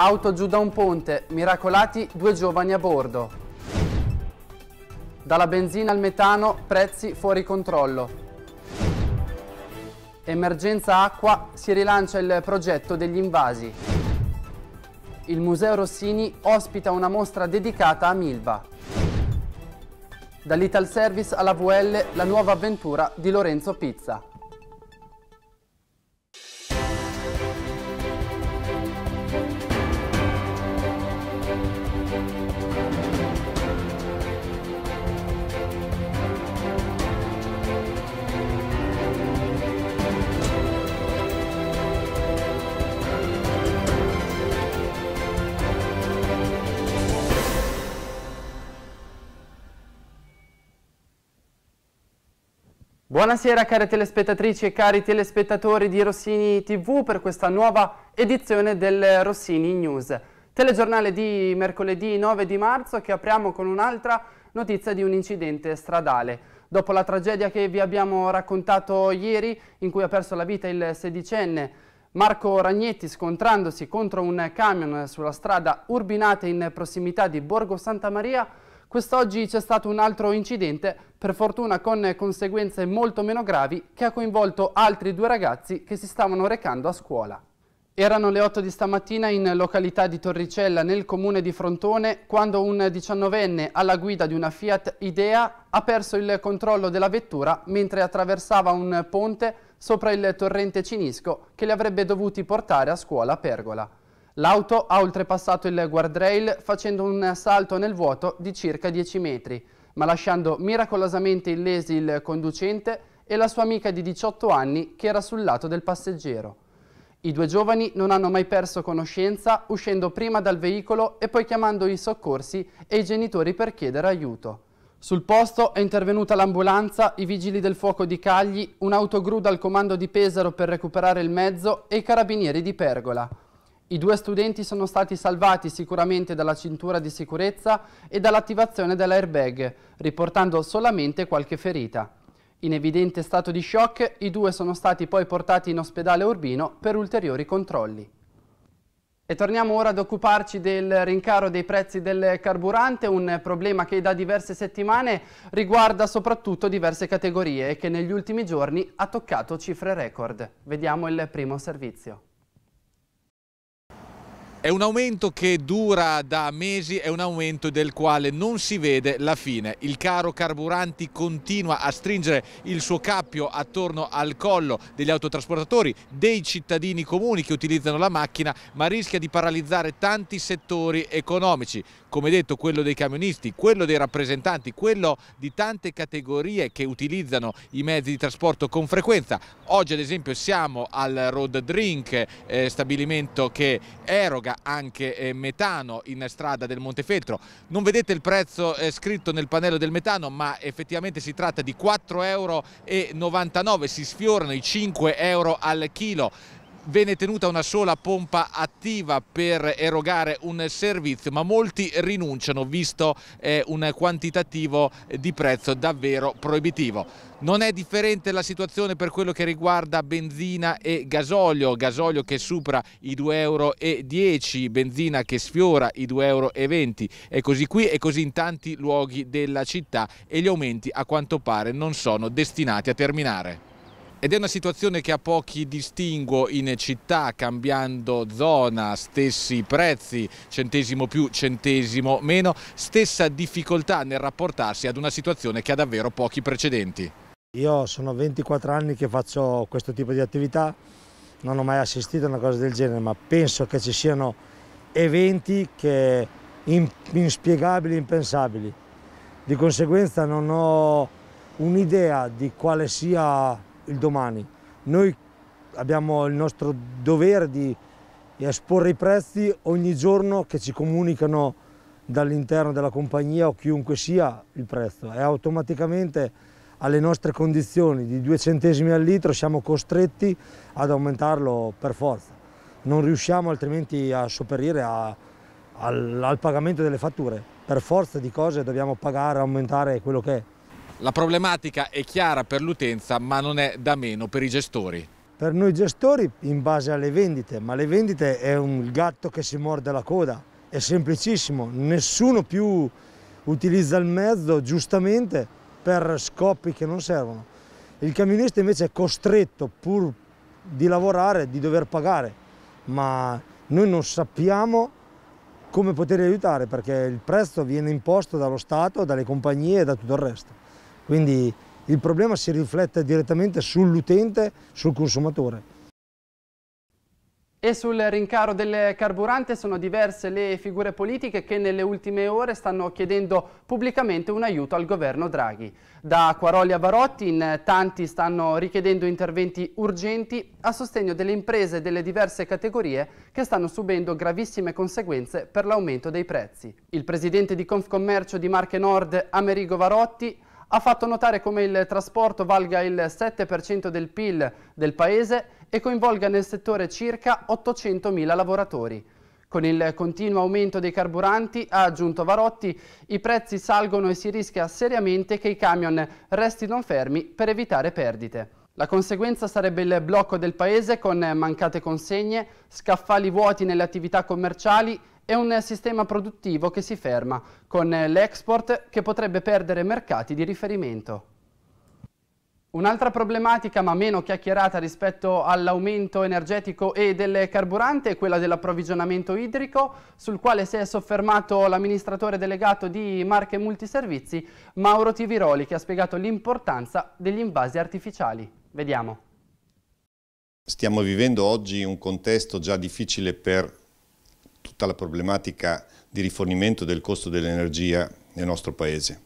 Auto giù da un ponte, miracolati due giovani a bordo. Dalla benzina al metano, prezzi fuori controllo. Emergenza acqua, si rilancia il progetto degli invasi. Il Museo Rossini ospita una mostra dedicata a Milva. Dall'Ital Service alla VL, la nuova avventura di Lorenzo Pizza. Buonasera cari telespettatrici e cari telespettatori di Rossini TV per questa nuova edizione del Rossini News. Telegiornale di mercoledì 9 di marzo che apriamo con un'altra notizia di un incidente stradale. Dopo la tragedia che vi abbiamo raccontato ieri, in cui ha perso la vita il sedicenne Marco Ragnetti scontrandosi contro un camion sulla strada Urbinate in prossimità di Borgo Santa Maria, Quest'oggi c'è stato un altro incidente, per fortuna con conseguenze molto meno gravi, che ha coinvolto altri due ragazzi che si stavano recando a scuola. Erano le 8 di stamattina in località di Torricella, nel comune di Frontone, quando un 19enne alla guida di una Fiat Idea ha perso il controllo della vettura mentre attraversava un ponte sopra il torrente Cinisco che li avrebbe dovuti portare a scuola a Pergola. L'auto ha oltrepassato il guardrail facendo un salto nel vuoto di circa 10 metri, ma lasciando miracolosamente illesi il conducente e la sua amica di 18 anni che era sul lato del passeggero. I due giovani non hanno mai perso conoscenza uscendo prima dal veicolo e poi chiamando i soccorsi e i genitori per chiedere aiuto. Sul posto è intervenuta l'ambulanza, i vigili del fuoco di Cagli, un'autogru dal comando di Pesaro per recuperare il mezzo e i carabinieri di Pergola. I due studenti sono stati salvati sicuramente dalla cintura di sicurezza e dall'attivazione dell'airbag, riportando solamente qualche ferita. In evidente stato di shock, i due sono stati poi portati in ospedale Urbino per ulteriori controlli. E torniamo ora ad occuparci del rincaro dei prezzi del carburante, un problema che da diverse settimane riguarda soprattutto diverse categorie e che negli ultimi giorni ha toccato cifre record. Vediamo il primo servizio. È un aumento che dura da mesi, è un aumento del quale non si vede la fine. Il caro carburanti continua a stringere il suo cappio attorno al collo degli autotrasportatori, dei cittadini comuni che utilizzano la macchina, ma rischia di paralizzare tanti settori economici come detto quello dei camionisti, quello dei rappresentanti, quello di tante categorie che utilizzano i mezzi di trasporto con frequenza. Oggi ad esempio siamo al Road Drink, eh, stabilimento che eroga anche eh, metano in strada del Montefeltro. Non vedete il prezzo eh, scritto nel pannello del metano, ma effettivamente si tratta di 4,99 euro, si sfiorano i 5 euro al chilo viene tenuta una sola pompa attiva per erogare un servizio, ma molti rinunciano visto eh, un quantitativo di prezzo davvero proibitivo. Non è differente la situazione per quello che riguarda benzina e gasolio, gasolio che supera i 2,10 euro, benzina che sfiora i 2,20 euro e così qui e così in tanti luoghi della città e gli aumenti a quanto pare non sono destinati a terminare. Ed è una situazione che a pochi distinguo in città, cambiando zona, stessi prezzi, centesimo più, centesimo meno, stessa difficoltà nel rapportarsi ad una situazione che ha davvero pochi precedenti. Io sono 24 anni che faccio questo tipo di attività, non ho mai assistito a una cosa del genere, ma penso che ci siano eventi che inspiegabili, impensabili. Di conseguenza non ho un'idea di quale sia il domani. Noi abbiamo il nostro dovere di esporre i prezzi ogni giorno che ci comunicano dall'interno della compagnia o chiunque sia il prezzo e automaticamente alle nostre condizioni di due centesimi al litro siamo costretti ad aumentarlo per forza. Non riusciamo altrimenti a sopperire a, al, al pagamento delle fatture. Per forza di cose dobbiamo pagare, aumentare quello che è. La problematica è chiara per l'utenza ma non è da meno per i gestori. Per noi gestori in base alle vendite, ma le vendite è un gatto che si morde la coda, è semplicissimo, nessuno più utilizza il mezzo giustamente per scopi che non servono. Il camionista invece è costretto pur di lavorare, di dover pagare, ma noi non sappiamo come poter aiutare perché il prezzo viene imposto dallo Stato, dalle compagnie e da tutto il resto. Quindi il problema si riflette direttamente sull'utente, sul consumatore. E sul rincaro del carburante sono diverse le figure politiche che nelle ultime ore stanno chiedendo pubblicamente un aiuto al governo Draghi. Da Quaroli a Varotti in tanti stanno richiedendo interventi urgenti a sostegno delle imprese delle diverse categorie che stanno subendo gravissime conseguenze per l'aumento dei prezzi. Il presidente di Confcommercio di Marche Nord, Amerigo Varotti, ha fatto notare come il trasporto valga il 7% del PIL del Paese e coinvolga nel settore circa 800.000 lavoratori. Con il continuo aumento dei carburanti, ha aggiunto Varotti, i prezzi salgono e si rischia seriamente che i camion restino fermi per evitare perdite. La conseguenza sarebbe il blocco del paese con mancate consegne, scaffali vuoti nelle attività commerciali è un sistema produttivo che si ferma, con l'export che potrebbe perdere mercati di riferimento. Un'altra problematica, ma meno chiacchierata rispetto all'aumento energetico e del carburante, è quella dell'approvvigionamento idrico, sul quale si è soffermato l'amministratore delegato di Marche Multiservizi, Mauro Tiviroli, che ha spiegato l'importanza degli invasi artificiali. Vediamo. Stiamo vivendo oggi un contesto già difficile per tutta la problematica di rifornimento del costo dell'energia nel nostro Paese.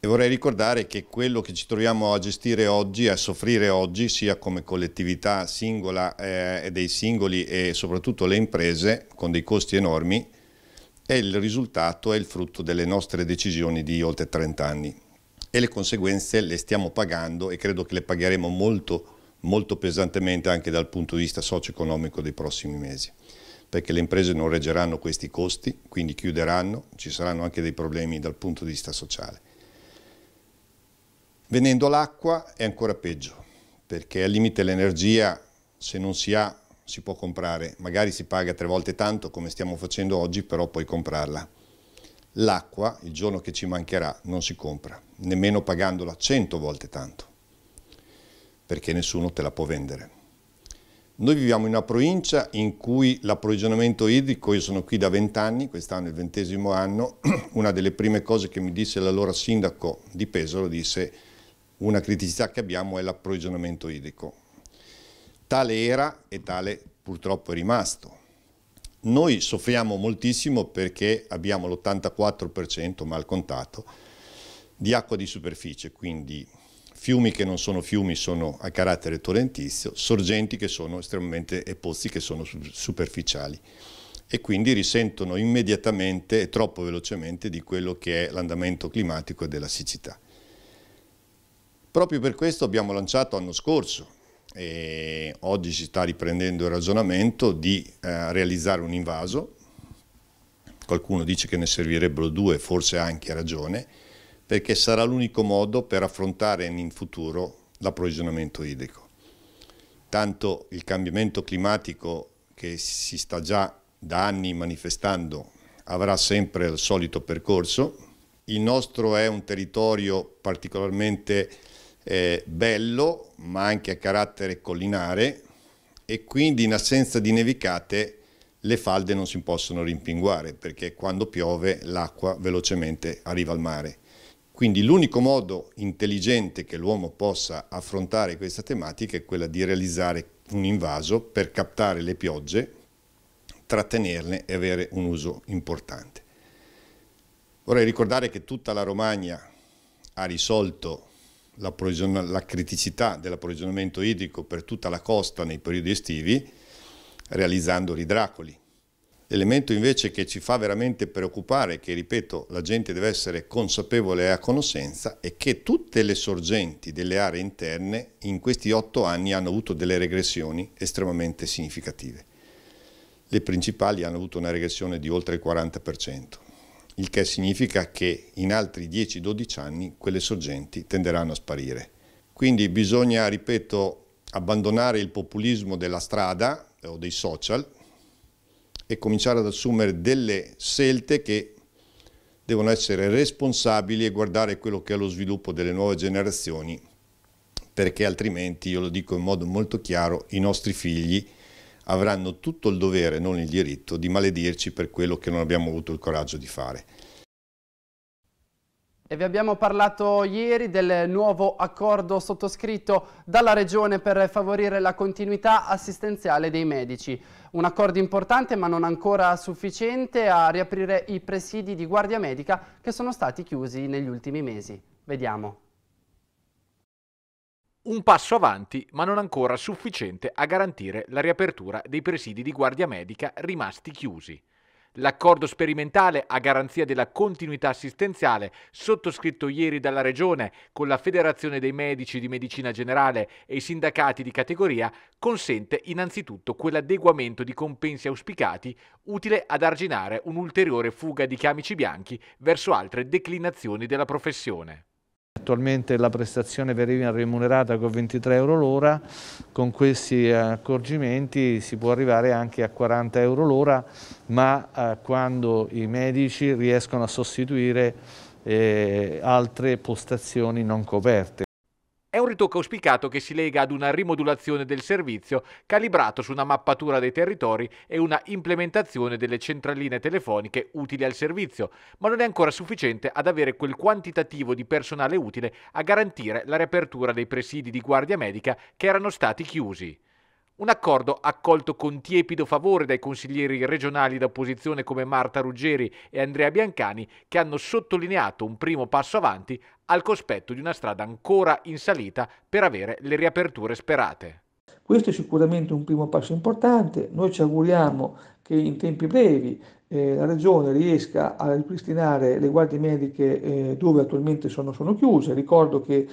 E vorrei ricordare che quello che ci troviamo a gestire oggi, a soffrire oggi, sia come collettività singola eh, dei singoli e soprattutto le imprese, con dei costi enormi, è il risultato, è il frutto delle nostre decisioni di oltre 30 anni. E le conseguenze le stiamo pagando e credo che le pagheremo molto, molto pesantemente anche dal punto di vista socio-economico dei prossimi mesi perché le imprese non reggeranno questi costi, quindi chiuderanno, ci saranno anche dei problemi dal punto di vista sociale. Venendo l'acqua è ancora peggio, perché al limite l'energia se non si ha si può comprare, magari si paga tre volte tanto come stiamo facendo oggi, però puoi comprarla. L'acqua, il giorno che ci mancherà, non si compra, nemmeno pagandola cento volte tanto, perché nessuno te la può vendere. Noi viviamo in una provincia in cui l'approvvigionamento idrico, io sono qui da vent'anni, quest'anno è il ventesimo anno, una delle prime cose che mi disse l'allora sindaco di Pesaro, disse una criticità che abbiamo è l'approvvigionamento idrico. Tale era e tale purtroppo è rimasto. Noi soffriamo moltissimo perché abbiamo l'84% mal contato di acqua di superficie, quindi fiumi che non sono fiumi sono a carattere torrentizio, sorgenti che sono estremamente e pozzi che sono superficiali e quindi risentono immediatamente e troppo velocemente di quello che è l'andamento climatico e della siccità. Proprio per questo abbiamo lanciato l'anno scorso e oggi si sta riprendendo il ragionamento di eh, realizzare un invaso, qualcuno dice che ne servirebbero due, forse anche a ragione, perché sarà l'unico modo per affrontare in futuro l'approvvigionamento idrico. Tanto il cambiamento climatico che si sta già da anni manifestando avrà sempre il solito percorso. Il nostro è un territorio particolarmente eh, bello, ma anche a carattere collinare e quindi in assenza di nevicate le falde non si possono rimpinguare perché quando piove l'acqua velocemente arriva al mare. Quindi l'unico modo intelligente che l'uomo possa affrontare questa tematica è quella di realizzare un invaso per captare le piogge, trattenerle e avere un uso importante. Vorrei ricordare che tutta la Romagna ha risolto la, la criticità dell'approvvigionamento idrico per tutta la costa nei periodi estivi realizzando ridracoli L'elemento invece che ci fa veramente preoccupare, che ripeto la gente deve essere consapevole e a conoscenza, è che tutte le sorgenti delle aree interne in questi otto anni hanno avuto delle regressioni estremamente significative. Le principali hanno avuto una regressione di oltre il 40%, il che significa che in altri 10-12 anni quelle sorgenti tenderanno a sparire. Quindi bisogna, ripeto, abbandonare il populismo della strada o dei social, e cominciare ad assumere delle scelte che devono essere responsabili e guardare quello che è lo sviluppo delle nuove generazioni, perché altrimenti, io lo dico in modo molto chiaro, i nostri figli avranno tutto il dovere, non il diritto, di maledirci per quello che non abbiamo avuto il coraggio di fare. E vi abbiamo parlato ieri del nuovo accordo sottoscritto dalla Regione per favorire la continuità assistenziale dei medici. Un accordo importante ma non ancora sufficiente a riaprire i presidi di guardia medica che sono stati chiusi negli ultimi mesi. Vediamo. Un passo avanti, ma non ancora sufficiente a garantire la riapertura dei presidi di guardia medica rimasti chiusi. L'accordo sperimentale a garanzia della continuità assistenziale, sottoscritto ieri dalla Regione con la Federazione dei Medici di Medicina Generale e i sindacati di categoria, consente innanzitutto quell'adeguamento di compensi auspicati utile ad arginare un'ulteriore fuga di camici bianchi verso altre declinazioni della professione attualmente la prestazione veniva remunerata con 23 euro l'ora, con questi eh, accorgimenti si può arrivare anche a 40 euro l'ora, ma eh, quando i medici riescono a sostituire eh, altre postazioni non coperte. È un ritocco auspicato che si lega ad una rimodulazione del servizio calibrato su una mappatura dei territori e una implementazione delle centraline telefoniche utili al servizio, ma non è ancora sufficiente ad avere quel quantitativo di personale utile a garantire la riapertura dei presidi di guardia medica che erano stati chiusi. Un accordo accolto con tiepido favore dai consiglieri regionali d'opposizione come Marta Ruggeri e Andrea Biancani, che hanno sottolineato un primo passo avanti al cospetto di una strada ancora in salita per avere le riaperture sperate. Questo è sicuramente un primo passo importante, noi ci auguriamo che in tempi brevi eh, la Regione riesca a ripristinare le guardie mediche eh, dove attualmente sono, sono chiuse. Ricordo che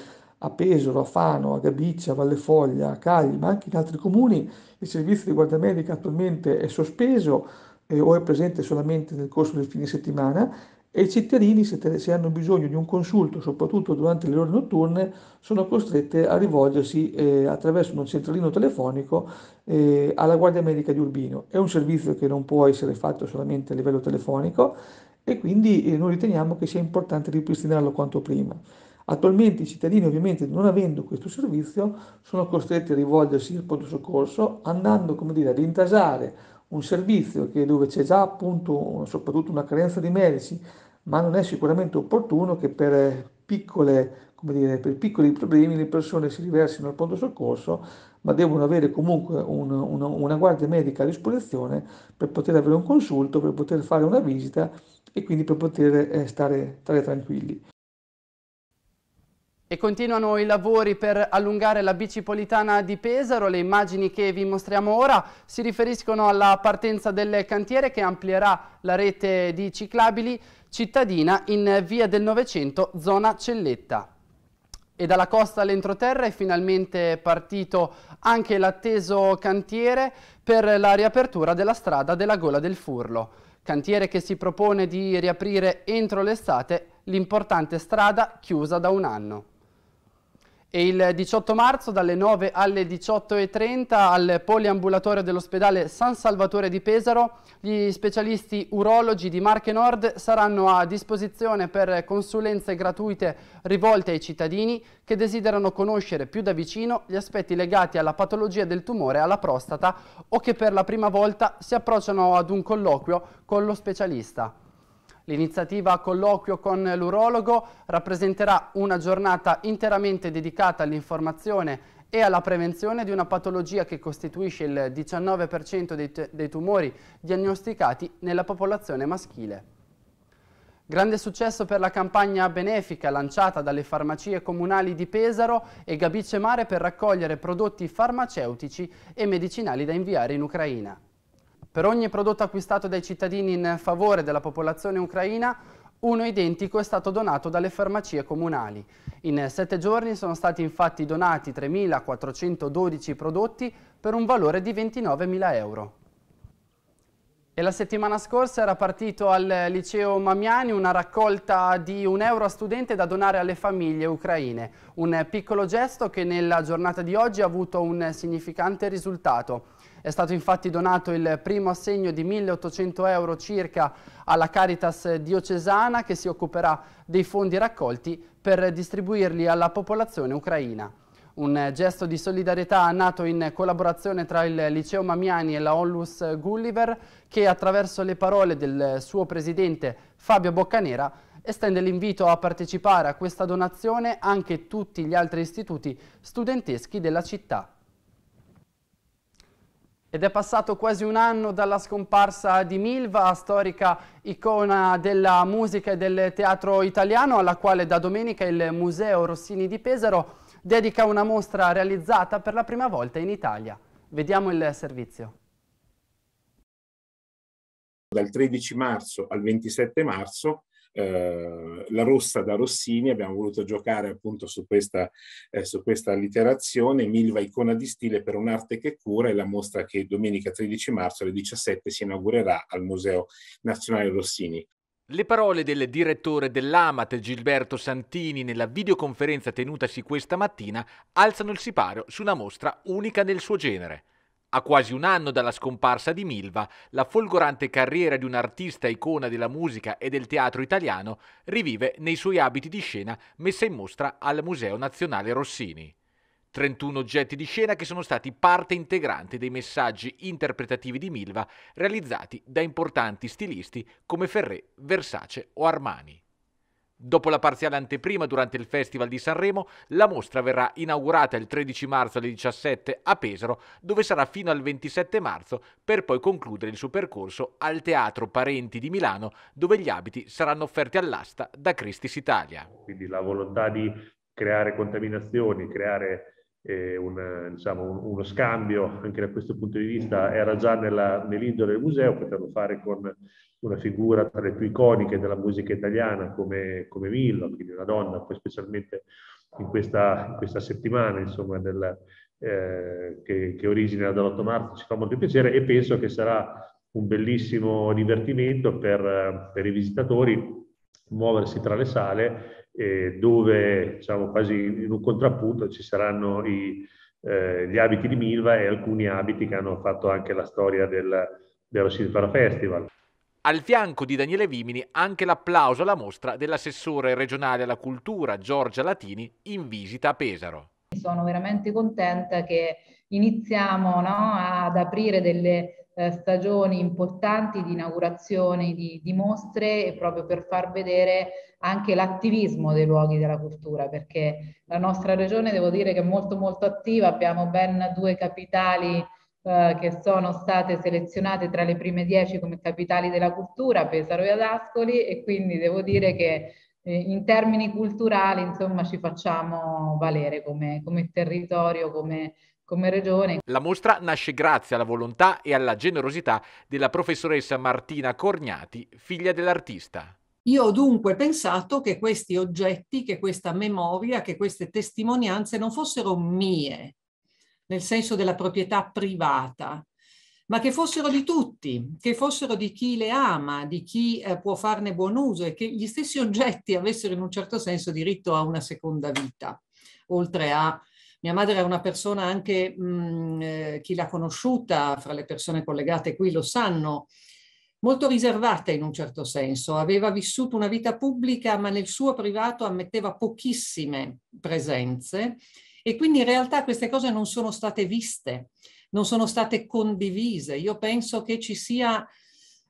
a Pesaro, a Fano, a Gabiccia, a Vallefoglia, a Cagli, ma anche in altri comuni, il servizio di guardamedica attualmente è sospeso eh, o è presente solamente nel corso del fine settimana e i cittadini, se, se, hanno bisogno di un consulto, soprattutto durante le ore notturne, sono costretti a rivolgersi eh, attraverso un centralino telefonico eh, alla Guardia Medica di Urbino. È un servizio che non può essere fatto solamente a livello telefonico e quindi eh, noi riteniamo che sia importante ripristinarlo quanto prima. Attualmente i cittadini ovviamente non avendo questo servizio sono costretti a rivolgersi al pronto soccorso andando come dire, ad intasare un servizio che dove c'è già appunto soprattutto una carenza di medici ma non è sicuramente opportuno che per, piccole, dire, per piccoli problemi le persone si riversino al pronto soccorso ma devono avere comunque un, una, una guardia medica a disposizione per poter avere un consulto, per poter fare una visita e quindi per poter eh, stare, stare tranquilli. E continuano i lavori per allungare la bicipolitana di Pesaro. Le immagini che vi mostriamo ora si riferiscono alla partenza del cantiere che amplierà la rete di ciclabili cittadina in via del Novecento, zona Celletta. E dalla costa all'entroterra è finalmente partito anche l'atteso cantiere per la riapertura della strada della Gola del Furlo. Cantiere che si propone di riaprire entro l'estate l'importante strada chiusa da un anno e il 18 marzo dalle 9 alle 18.30 al poliambulatorio dell'ospedale San Salvatore di Pesaro gli specialisti urologi di Marche Nord saranno a disposizione per consulenze gratuite rivolte ai cittadini che desiderano conoscere più da vicino gli aspetti legati alla patologia del tumore alla prostata o che per la prima volta si approcciano ad un colloquio con lo specialista. L'iniziativa Colloquio con l'Urologo rappresenterà una giornata interamente dedicata all'informazione e alla prevenzione di una patologia che costituisce il 19% dei, dei tumori diagnosticati nella popolazione maschile. Grande successo per la campagna benefica lanciata dalle farmacie comunali di Pesaro e Gabice Mare per raccogliere prodotti farmaceutici e medicinali da inviare in Ucraina. Per ogni prodotto acquistato dai cittadini in favore della popolazione ucraina, uno identico è stato donato dalle farmacie comunali. In sette giorni sono stati infatti donati 3.412 prodotti per un valore di 29.000 euro. E la settimana scorsa era partito al liceo Mamiani una raccolta di un euro a studente da donare alle famiglie ucraine. Un piccolo gesto che nella giornata di oggi ha avuto un significante risultato. È stato infatti donato il primo assegno di 1.800 euro circa alla Caritas diocesana che si occuperà dei fondi raccolti per distribuirli alla popolazione ucraina. Un gesto di solidarietà nato in collaborazione tra il Liceo Mamiani e la Onlus Gulliver che attraverso le parole del suo presidente Fabio Boccanera estende l'invito a partecipare a questa donazione anche tutti gli altri istituti studenteschi della città. Ed è passato quasi un anno dalla scomparsa di Milva, storica icona della musica e del teatro italiano, alla quale da domenica il Museo Rossini di Pesaro dedica una mostra realizzata per la prima volta in Italia. Vediamo il servizio. Dal 13 marzo al 27 marzo eh, la Rossa da Rossini, abbiamo voluto giocare appunto su questa, eh, su questa literazione, Milva icona di stile per un'arte che cura è la mostra che domenica 13 marzo alle 17 si inaugurerà al Museo Nazionale Rossini. Le parole del direttore dell'Amat Gilberto Santini nella videoconferenza tenutasi questa mattina alzano il sipario su una mostra unica nel suo genere. A quasi un anno dalla scomparsa di Milva, la folgorante carriera di un artista icona della musica e del teatro italiano rivive nei suoi abiti di scena messa in mostra al Museo Nazionale Rossini. 31 oggetti di scena che sono stati parte integrante dei messaggi interpretativi di Milva realizzati da importanti stilisti come Ferré, Versace o Armani. Dopo la parziale anteprima durante il Festival di Sanremo, la mostra verrà inaugurata il 13 marzo alle 17 a Pesaro, dove sarà fino al 27 marzo, per poi concludere il suo percorso al Teatro Parenti di Milano, dove gli abiti saranno offerti all'asta da Christis Italia. Quindi la volontà di creare contaminazioni, creare un, diciamo, un, uno scambio anche da questo punto di vista era già nella, nell'indole del museo, poterlo fare con una figura tra le più iconiche della musica italiana come, come Millo, quindi una donna, poi specialmente in questa, in questa settimana insomma, del, eh, che, che origina dall'8 marzo, ci fa molto piacere e penso che sarà un bellissimo divertimento per, per i visitatori muoversi tra le sale eh, dove diciamo quasi in un contrappunto ci saranno i, eh, gli abiti di Milva e alcuni abiti che hanno fatto anche la storia del, dello Silvara Festival. Al fianco di Daniele Vimini anche l'applauso alla mostra dell'assessore regionale alla cultura Giorgia Latini in visita a Pesaro. Sono veramente contenta che iniziamo no, ad aprire delle eh, stagioni importanti di inaugurazione di, di mostre e proprio per far vedere anche l'attivismo dei luoghi della cultura, perché la nostra regione devo dire che è molto molto attiva, abbiamo ben due capitali eh, che sono state selezionate tra le prime dieci come capitali della cultura, Pesaro e Adascoli, e quindi devo dire che eh, in termini culturali insomma ci facciamo valere come, come territorio, come come regione. La mostra nasce grazie alla volontà e alla generosità della professoressa Martina Cornati, figlia dell'artista. Io ho dunque pensato che questi oggetti, che questa memoria, che queste testimonianze non fossero mie, nel senso della proprietà privata, ma che fossero di tutti, che fossero di chi le ama, di chi eh, può farne buon uso e che gli stessi oggetti avessero in un certo senso diritto a una seconda vita, oltre a mia madre era una persona anche, mh, mm, eh, chi l'ha conosciuta, fra le persone collegate qui lo sanno, molto riservata in un certo senso. Aveva vissuto una vita pubblica, ma nel suo privato ammetteva pochissime presenze e quindi in realtà queste cose non sono state viste, non sono state condivise. Io penso che ci sia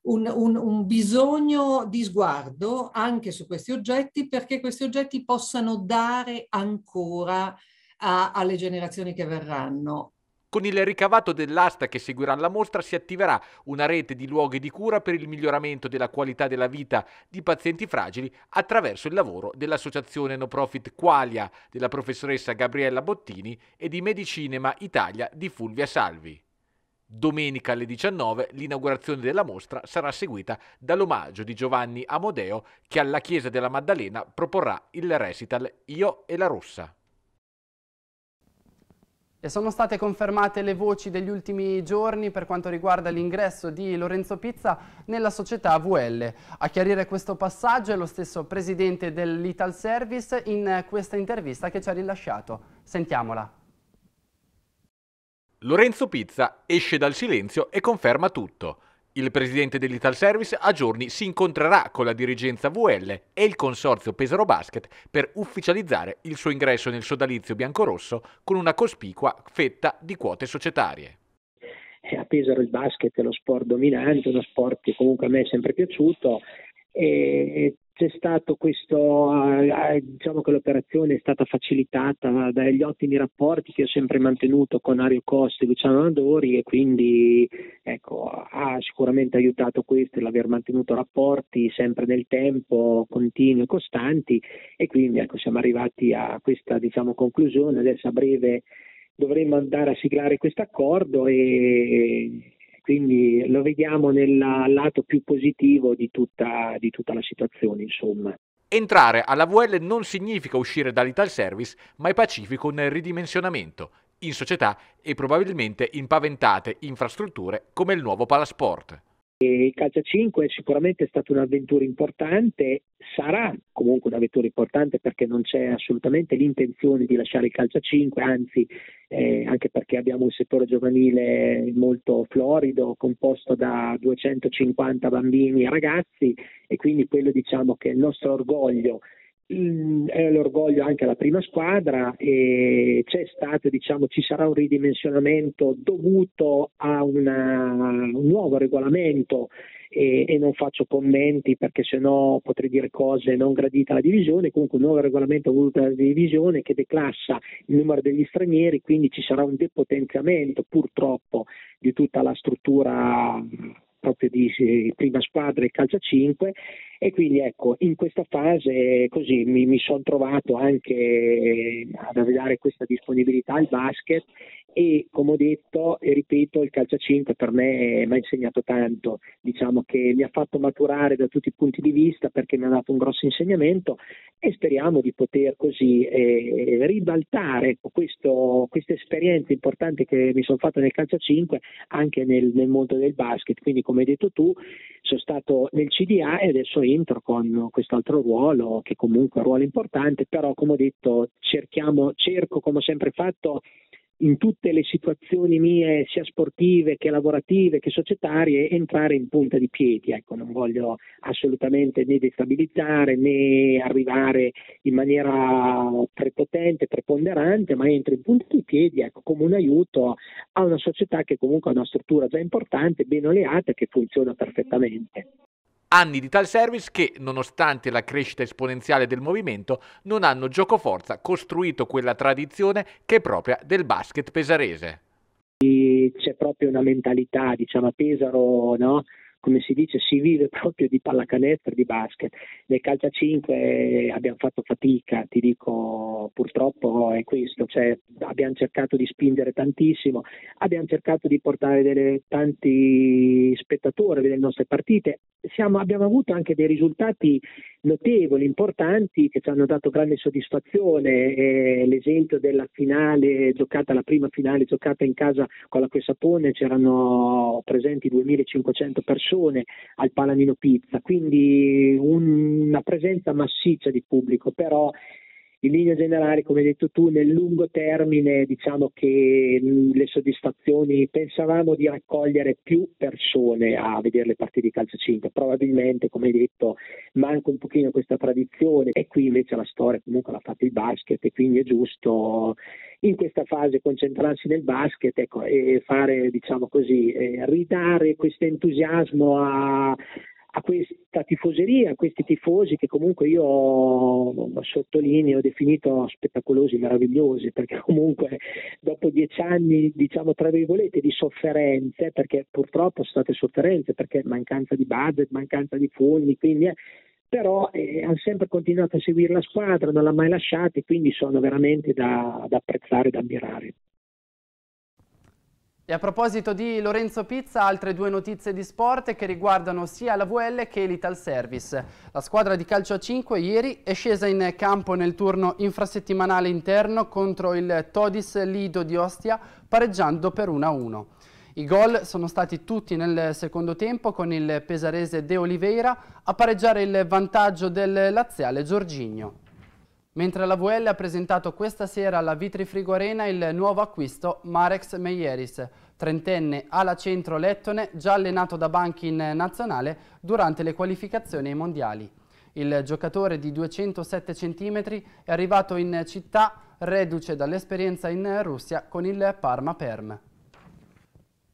un, un, un, bisogno di sguardo anche su questi oggetti perché questi oggetti possano dare ancora a, alle generazioni che verranno. Con il ricavato dell'asta che seguirà la mostra si attiverà una rete di luoghi di cura per il miglioramento della qualità della vita di pazienti fragili attraverso il lavoro dell'associazione no profit Qualia, della professoressa Gabriella Bottini e di Medicinema Italia di Fulvia Salvi. Domenica alle 19 l'inaugurazione della mostra sarà seguita dall'omaggio di Giovanni Amodeo che alla Chiesa della Maddalena proporrà il recital Io e la Rossa. E sono state confermate le voci degli ultimi giorni per quanto riguarda l'ingresso di Lorenzo Pizza nella società VL. A chiarire questo passaggio è lo stesso presidente dell'Ital Service in questa intervista che ci ha rilasciato. Sentiamola. Lorenzo Pizza esce dal silenzio e conferma tutto. Il presidente dell'Ital Service a giorni si incontrerà con la dirigenza VL e il consorzio Pesaro Basket per ufficializzare il suo ingresso nel sodalizio biancorosso con una cospicua fetta di quote societarie. Eh, a Pesaro il basket è lo sport dominante, uno sport che comunque a me è sempre piaciuto e c'è stato questo, eh, eh, diciamo che l'operazione è stata facilitata dagli ottimi rapporti che ho sempre mantenuto con Ario Costi e Luciano Andori e quindi ecco, ha sicuramente aiutato questo l'aver mantenuto rapporti sempre nel tempo, continui e costanti e quindi ecco, siamo arrivati a questa diciamo, conclusione, adesso a breve dovremmo andare a siglare questo accordo e quindi lo vediamo nel lato più positivo di tutta, di tutta la situazione insomma. Entrare alla VL non significa uscire dall'Ital Service, ma è pacifico nel ridimensionamento in società e probabilmente in paventate infrastrutture come il nuovo Palasport il calcio 5 è sicuramente stata un'avventura importante, sarà comunque un'avventura importante perché non c'è assolutamente l'intenzione di lasciare il calcio 5, anzi eh, anche perché abbiamo un settore giovanile molto florido, composto da 250 bambini e ragazzi e quindi quello diciamo che è il nostro orgoglio Mm, è l'orgoglio anche alla prima squadra e c'è stato, diciamo, ci sarà un ridimensionamento dovuto a una, un nuovo regolamento e, e, non faccio commenti perché sennò potrei dire cose non gradite alla divisione, comunque un nuovo regolamento voluto dalla divisione che declassa il numero degli stranieri, quindi ci sarà un depotenziamento purtroppo di tutta la struttura mm, proprio di prima squadra e calcia 5 e quindi ecco, in questa fase così mi, mi sono trovato anche eh, ad avviare questa disponibilità al basket e come ho detto e ripeto il calcio a 5 per me eh, mi ha insegnato tanto diciamo che mi ha fatto maturare da tutti i punti di vista perché mi ha dato un grosso insegnamento e speriamo di poter così eh, ribaltare questo, questa esperienza importante che mi sono fatta nel calcio a 5 anche nel, nel mondo del basket quindi come hai detto tu sono stato nel CDA e adesso in rientro con quest'altro ruolo che comunque è un ruolo importante, però come ho detto cerchiamo, cerco come ho sempre fatto in tutte le situazioni mie, sia sportive che lavorative che societarie, entrare in punta di piedi. Ecco, non voglio assolutamente né destabilizzare né arrivare in maniera prepotente, preponderante, ma entro in punta di piedi ecco, come un aiuto a una società che comunque ha una struttura già importante, ben oleata e che funziona perfettamente. Anni di tal service che, nonostante la crescita esponenziale del movimento, non hanno giocoforza costruito quella tradizione che è propria del basket pesarese. C'è proprio una mentalità, diciamo, a Pesaro, no? come si dice, si vive proprio di pallacanestro, di basket. Nel calcio a 5 eh, abbiamo fatto fatica, ti dico purtroppo è questo, cioè, abbiamo cercato di spingere tantissimo, abbiamo cercato di portare delle, tanti spettatori alle nostre partite, Siamo, abbiamo avuto anche dei risultati notevoli, importanti, che ci hanno dato grande soddisfazione. Eh, l'esempio della finale giocata, la prima finale giocata in casa con la Sapone, c'erano presenti 2500 persone al Palanino Pizza, quindi un, una presenza massiccia di pubblico, però in linea generale, come hai detto tu, nel lungo termine diciamo che mm, le soddisfazioni pensavamo di raccogliere più persone a vedere le partite di calcio 5, probabilmente come hai detto manca un pochino questa tradizione e qui invece la storia comunque l'ha fatta il basket e quindi è giusto in questa fase concentrarsi nel basket ecco, e fare diciamo così, eh, ridare questo entusiasmo a a questa tifoseria, a questi tifosi che comunque io sottolineo, ho definito spettacolosi, meravigliosi, perché comunque dopo dieci anni, diciamo tra virgolette, di sofferenze, perché purtroppo sono state sofferenze, perché mancanza di budget, mancanza di fondi, quindi... Eh, però eh, hanno sempre continuato a seguire la squadra, non l'ha mai lasciata e quindi sono veramente da, da apprezzare da ammirare. E a proposito di Lorenzo Pizza, altre due notizie di sport che riguardano sia la VL che l'Ital Service. La squadra di calcio a 5 ieri è scesa in campo nel turno infrasettimanale interno contro il Todis Lido di Ostia, pareggiando per 1-1. I gol sono stati tutti nel secondo tempo con il pesarese De Oliveira a pareggiare il vantaggio del laziale Giorginio. Mentre la VL ha presentato questa sera alla Vitri Frigo Arena il nuovo acquisto Marex Meieris, trentenne ala centro lettone già allenato da banchi in nazionale durante le qualificazioni ai mondiali. Il giocatore di 207 cm è arrivato in città reduce dall'esperienza in Russia con il Parma Perm.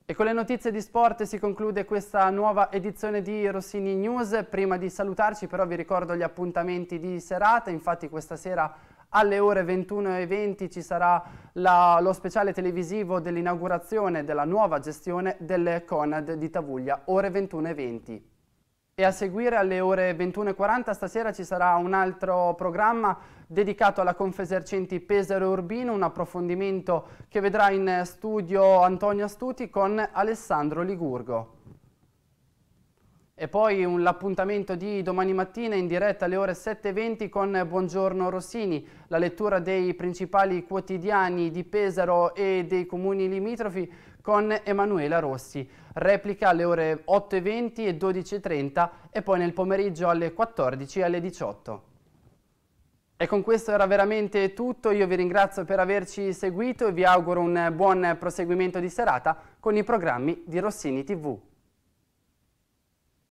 E con le notizie di sport si conclude questa nuova edizione di Rossini News. Prima di salutarci però vi ricordo gli appuntamenti di serata, infatti questa sera alle ore 21.20 ci sarà la, lo speciale televisivo dell'inaugurazione della nuova gestione del Conad di Tavuglia, ore 21.20. E a seguire alle ore 21.40 stasera ci sarà un altro programma dedicato alla Confesercenti Pesaro Urbino, un approfondimento che vedrà in studio Antonio Astuti con Alessandro Ligurgo. E poi l'appuntamento di domani mattina in diretta alle ore 7.20 con Buongiorno Rossini, la lettura dei principali quotidiani di Pesaro e dei comuni limitrofi con Emanuela Rossi. Replica alle ore 8.20 e 12.30 e poi nel pomeriggio alle 14 e alle 18. E con questo era veramente tutto, io vi ringrazio per averci seguito e vi auguro un buon proseguimento di serata con i programmi di Rossini TV.